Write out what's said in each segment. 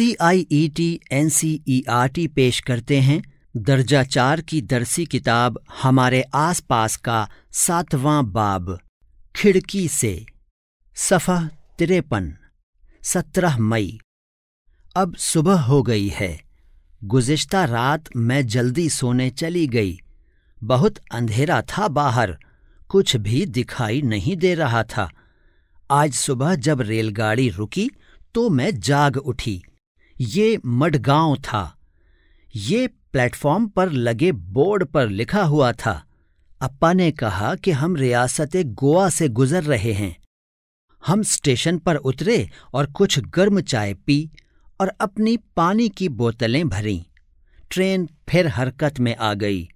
C I E T N C E R T पेश करते हैं दर्जा चार की दरसी किताब हमारे आसपास का सातवां बाब खिड़की से सफ़ा तिरपन सत्रह मई अब सुबह हो गई है गुज्त रात मैं जल्दी सोने चली गई बहुत अंधेरा था बाहर कुछ भी दिखाई नहीं दे रहा था आज सुबह जब रेलगाड़ी रुकी तो मैं जाग उठी ये मडगांव था ये प्लेटफॉर्म पर लगे बोर्ड पर लिखा हुआ था अप्पा ने कहा कि हम रियासत गोवा से गुजर रहे हैं हम स्टेशन पर उतरे और कुछ गर्म चाय पी और अपनी पानी की बोतलें भरी ट्रेन फिर हरकत में आ गई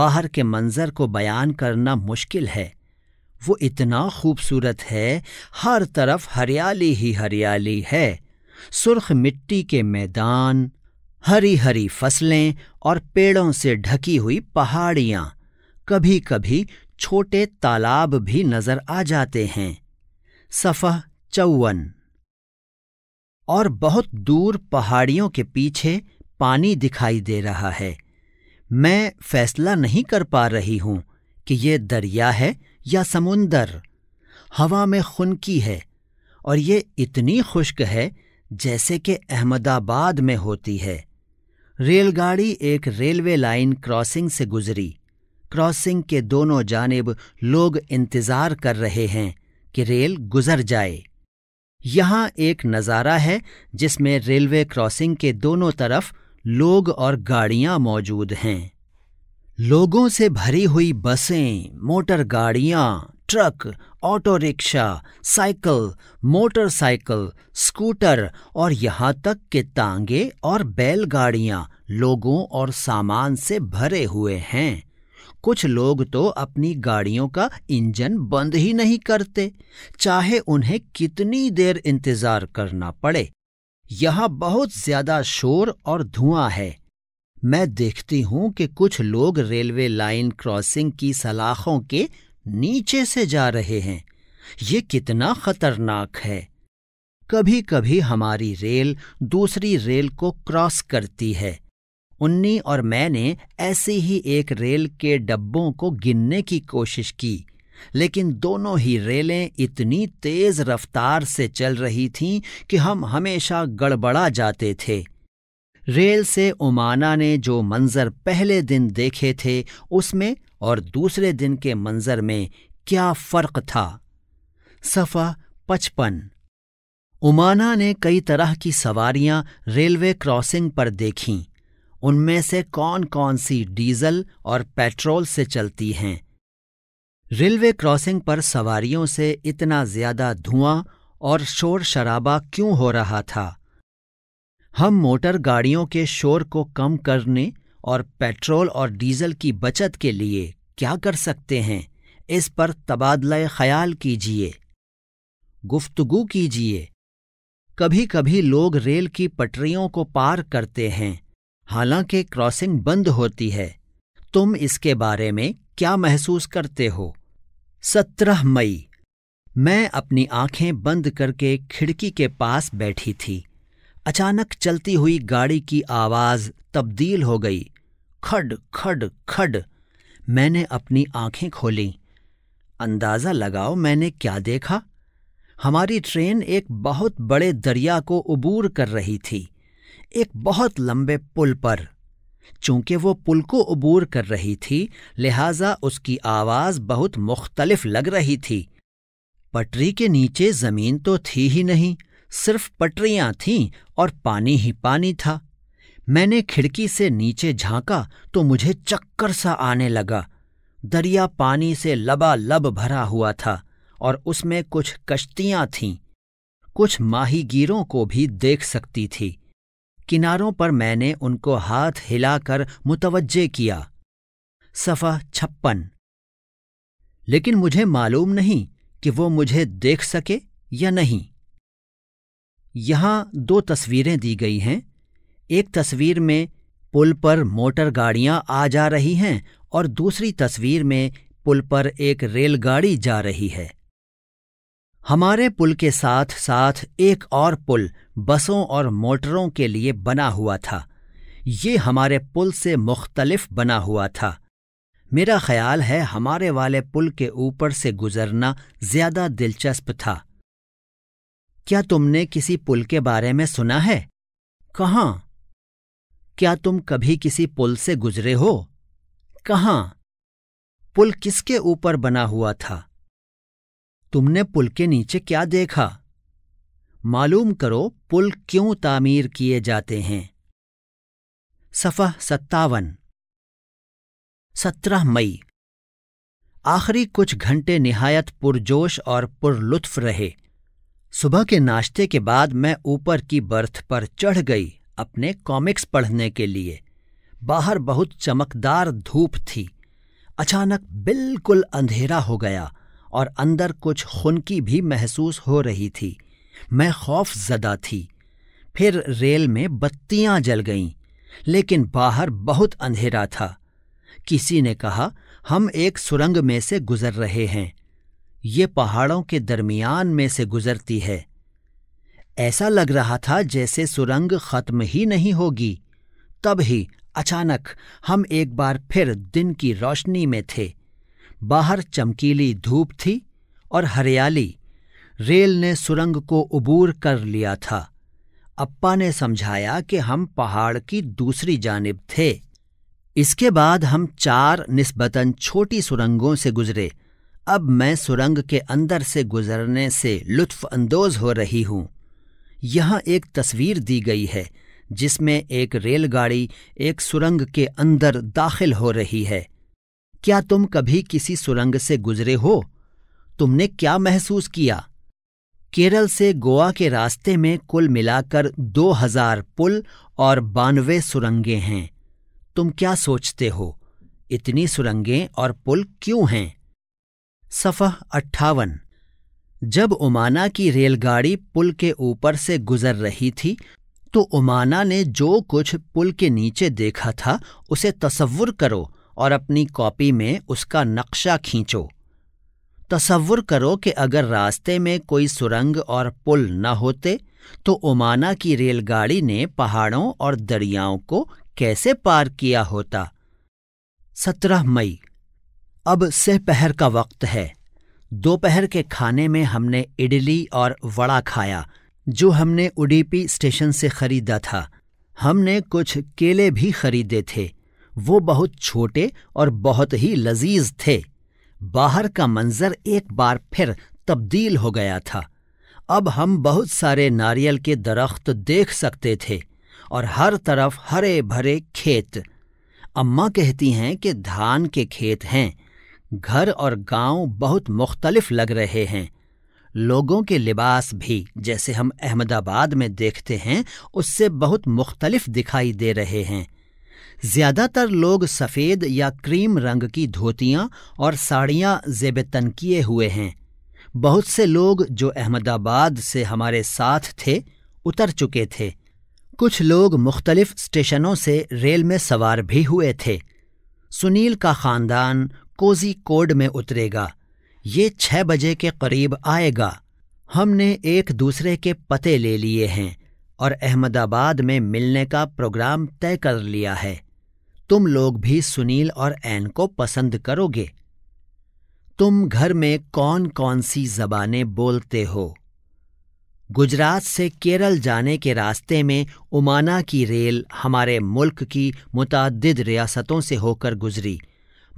बाहर के मंजर को बयान करना मुश्किल है वो इतना खूबसूरत है हर तरफ हरियाली ही हरियाली है सुर्ख मिट्टी के मैदान हरी हरी फसलें और पेड़ों से ढकी हुई पहाड़ियां कभी कभी छोटे तालाब भी नजर आ जाते हैं सफह चौवन और बहुत दूर पहाड़ियों के पीछे पानी दिखाई दे रहा है मैं फैसला नहीं कर पा रही हूं कि ये दरिया है या समुंदर हवा में खुनकी है और ये इतनी खुश्क है जैसे कि अहमदाबाद में होती है रेलगाड़ी एक रेलवे लाइन क्रॉसिंग से गुजरी क्रॉसिंग के दोनों जानब लोग इंतज़ार कर रहे हैं कि रेल गुजर जाए यहाँ एक नज़ारा है जिसमें रेलवे क्रॉसिंग के दोनों तरफ लोग और गाड़ियाँ मौजूद हैं लोगों से भरी हुई बसें मोटर गाड़ियाँ truck auto rickshaw cycle motorcycle scooter और यहाँ तक के तांगे और बैलगाड़ियाँ लोगों और सामान से भरे हुए हैं कुछ लोग तो अपनी गाड़ियों का इंजन बंद ही नहीं करते चाहे उन्हें कितनी देर इंतजार करना पड़े यहाँ बहुत ज्यादा शोर और धुआं है मैं देखती हूँ कि कुछ लोग रेलवे लाइन क्रॉसिंग की सलाखों के नीचे से जा रहे हैं ये कितना खतरनाक है कभी कभी हमारी रेल दूसरी रेल को क्रॉस करती है उन्नी और मैंने ऐसे ही एक रेल के डब्बों को गिनने की कोशिश की लेकिन दोनों ही रेलें इतनी तेज रफ्तार से चल रही थीं कि हम हमेशा गड़बड़ा जाते थे रेल से उमाना ने जो मंजर पहले दिन देखे थे उसमें और दूसरे दिन के मंजर में क्या फर्क था सफ़ा पचपन उमाना ने कई तरह की सवारियां रेलवे क्रॉसिंग पर देखीं उनमें से कौन कौन सी डीजल और पेट्रोल से चलती हैं रेलवे क्रॉसिंग पर सवारियों से इतना ज्यादा धुआं और शोर शराबा क्यों हो रहा था हम मोटर गाड़ियों के शोर को कम करने और पेट्रोल और डीजल की बचत के लिए क्या कर सकते हैं इस पर तबादला ख्याल कीजिए गुफ्तगु कीजिए कभी कभी लोग रेल की पटरियों को पार करते हैं हालांकि क्रॉसिंग बंद होती है तुम इसके बारे में क्या महसूस करते हो सत्रह मई मैं अपनी आंखें बंद करके खिड़की के पास बैठी थी अचानक चलती हुई गाड़ी की आवाज तब्दील हो गई खड खड खड मैंने अपनी आंखें खोली अंदाज़ा लगाओ मैंने क्या देखा हमारी ट्रेन एक बहुत बड़े दरिया को उबूर कर रही थी एक बहुत लंबे पुल पर चूंकि वो पुल को उबूर कर रही थी लिहाजा उसकी आवाज़ बहुत मुख्तलिफ लग रही थी पटरी के नीचे ज़मीन तो थी ही नहीं सिर्फ पटरियां थीं और पानी ही पानी था मैंने खिड़की से नीचे झांका तो मुझे चक्कर सा आने लगा दरिया पानी से लबालब भरा हुआ था और उसमें कुछ कश्तियां थीं कुछ माहीगीरों को भी देख सकती थी किनारों पर मैंने उनको हाथ हिलाकर मुतवज्जे किया सफ़ा छप्पन लेकिन मुझे मालूम नहीं कि वो मुझे देख सके या नहीं यहां दो तस्वीरें दी गई हैं एक तस्वीर में पुल पर मोटर गाड़ियां आ जा रही हैं और दूसरी तस्वीर में पुल पर एक रेलगाड़ी जा रही है हमारे पुल के साथ साथ एक और पुल बसों और मोटरों के लिए बना हुआ था ये हमारे पुल से मुख्तलिफ बना हुआ था मेरा ख्याल है हमारे वाले पुल के ऊपर से गुजरना ज्यादा दिलचस्प था क्या तुमने किसी पुल के बारे में सुना है कहाँ क्या तुम कभी किसी पुल से गुजरे हो कहाँ पुल किसके ऊपर बना हुआ था तुमने पुल के नीचे क्या देखा मालूम करो पुल क्यों तामीर किए जाते हैं सफ़ह सत्तावन सत्रह मई आखिरी कुछ घंटे निहायत पुरजोश और पुरलुत्फ रहे सुबह के नाश्ते के बाद मैं ऊपर की बर्थ पर चढ़ गई अपने कॉमिक्स पढ़ने के लिए बाहर बहुत चमकदार धूप थी अचानक बिल्कुल अंधेरा हो गया और अंदर कुछ खुनकी भी महसूस हो रही थी मैं खौफ जदा थी फिर रेल में बत्तियां जल गईं लेकिन बाहर बहुत अंधेरा था किसी ने कहा हम एक सुरंग में से गुजर रहे हैं ये पहाड़ों के दरमियान में से गुजरती है ऐसा लग रहा था जैसे सुरंग खत्म ही नहीं होगी तब ही अचानक हम एक बार फिर दिन की रोशनी में थे बाहर चमकीली धूप थी और हरियाली रेल ने सुरंग को उबूर कर लिया था अप्पा ने समझाया कि हम पहाड़ की दूसरी जानब थे इसके बाद हम चार निस्बतन छोटी सुरंगों से गुजरे अब मैं सुरंग के अंदर से गुजरने से लुत्फानंदोज हो रही हूं यहाँ एक तस्वीर दी गई है जिसमें एक रेलगाड़ी एक सुरंग के अंदर दाखिल हो रही है क्या तुम कभी किसी सुरंग से गुजरे हो तुमने क्या महसूस किया केरल से गोवा के रास्ते में कुल मिलाकर 2000 पुल और बानवे सुरंगें हैं तुम क्या सोचते हो इतनी सुरंगें और पुल क्यों हैं सफ़ह अट्ठावन जब उमाना की रेलगाड़ी पुल के ऊपर से गुजर रही थी तो उमाना ने जो कुछ पुल के नीचे देखा था उसे तस्वुर करो और अपनी कॉपी में उसका नक्शा खींचो तस्वुर करो कि अगर रास्ते में कोई सुरंग और पुल न होते तो उमाना की रेलगाड़ी ने पहाड़ों और दरियाओं को कैसे पार किया होता सत्रह मई अब से पहर का वक्त है दोपहर के खाने में हमने इडली और वड़ा खाया जो हमने उडीपी स्टेशन से खरीदा था हमने कुछ केले भी खरीदे थे वो बहुत छोटे और बहुत ही लजीज थे बाहर का मंजर एक बार फिर तब्दील हो गया था अब हम बहुत सारे नारियल के दरख्त देख सकते थे और हर तरफ हरे भरे खेत अम्मा कहती हैं कि धान के खेत हैं घर और गांव बहुत मुख्तलिफ लग रहे हैं लोगों के लिबास भी जैसे हम अहमदाबाद में देखते हैं उससे बहुत मुख्तलिफ दिखाई दे रहे हैं ज़्यादातर लोग सफ़ेद या क्रीम रंग की धोतियाँ और साड़ियाँ जेब तन किए हुए हैं बहुत से लोग जो अहमदाबाद से हमारे साथ थे उतर चुके थे कुछ लोग मुख्तलिफ स्टेशनों से रेल में सवार भी हुए थे सुनील का ख़ानदान कोजी कोड में उतरेगा ये छह बजे के करीब आएगा हमने एक दूसरे के पते ले लिए हैं और अहमदाबाद में मिलने का प्रोग्राम तय कर लिया है तुम लोग भी सुनील और एन को पसंद करोगे तुम घर में कौन कौन सी जबाने बोलते हो गुजरात से केरल जाने के रास्ते में उमाना की रेल हमारे मुल्क की मुतद रियासतों से होकर गुजरी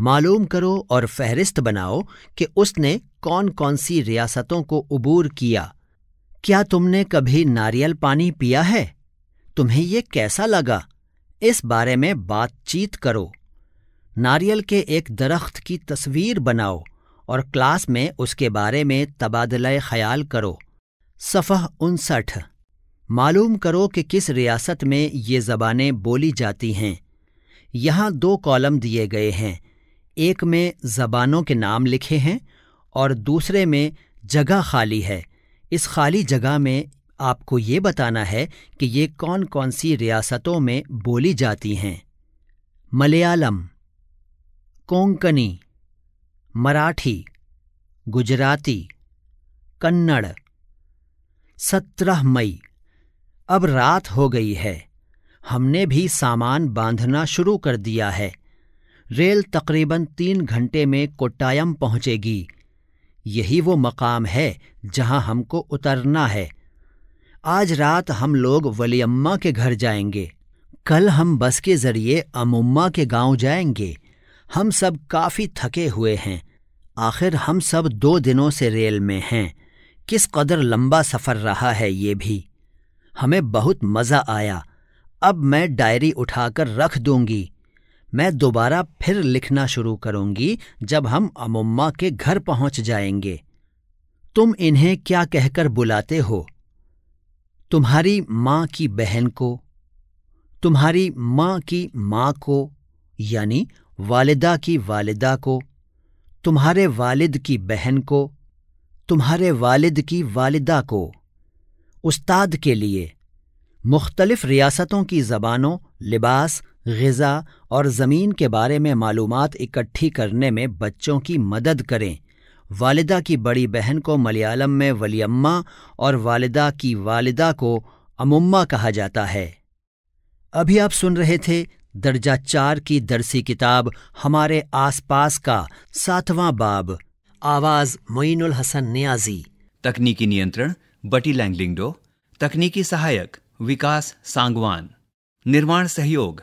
मालूम करो और फहरिस्त बनाओ कि उसने कौन कौन सी रियासतों को अबूर किया क्या तुमने कभी नारियल पानी पिया है तुम्हें ये कैसा लगा इस बारे में बातचीत करो नारियल के एक दरख्त की तस्वीर बनाओ और क्लास में उसके बारे में तबादला ख्याल करो सफ़ह उनसठ मालूम करो कि किस रियासत में ये ज़बानें बोली जाती हैं यहाँ दो कॉलम दिए गए हैं एक में ज़बानों के नाम लिखे हैं और दूसरे में जगह खाली है इस खाली जगह में आपको ये बताना है कि ये कौन कौन सी रियासतों में बोली जाती हैं मलयालम कोंकणी मराठी गुजराती कन्नड़ सत्रह मई अब रात हो गई है हमने भी सामान बांधना शुरू कर दिया है रेल तकरीबन तीन घंटे में कोट्टायम पहुंचेगी यही वो मकाम है जहां हमको उतरना है आज रात हम लोग वलीअम्मा के घर जाएंगे कल हम बस के ज़रिए अमुम्मा के गांव जाएंगे हम सब काफ़ी थके हुए हैं आखिर हम सब दो दिनों से रेल में हैं किस कदर लंबा सफ़र रहा है ये भी हमें बहुत मज़ा आया अब मैं डायरी उठाकर रख दूंगी मैं दोबारा फिर लिखना शुरू करूंगी जब हम अमुम्मा के घर पहुंच जाएंगे तुम इन्हें क्या कहकर बुलाते हो तुम्हारी माँ की बहन को तुम्हारी माँ की माँ को यानी वालिदा की वालिदा को तुम्हारे वालिद की बहन को तुम्हारे वालिद की वालिदा को उस्ताद के लिए मुख्तलिफ रियासतों की ज़बानों लिबास गज़ा और ज़मीन के बारे में मालूम इकट्ठी करने में बच्चों की मदद करें वालदा की बड़ी बहन को मलयालम में वलीम्मा और वालदा की वालदा को अमुम्मा कहा जाता है अभी आप सुन रहे थे दर्जा चार की दरसी किताब हमारे आसपास का सातवां बाब आवाज़ मोइनुल हसन नियाजी तकनीकी नियंत्रण बटी लैंगलिंगडो तकनीकी सहायक विकास सांगवान निर्माण सहयोग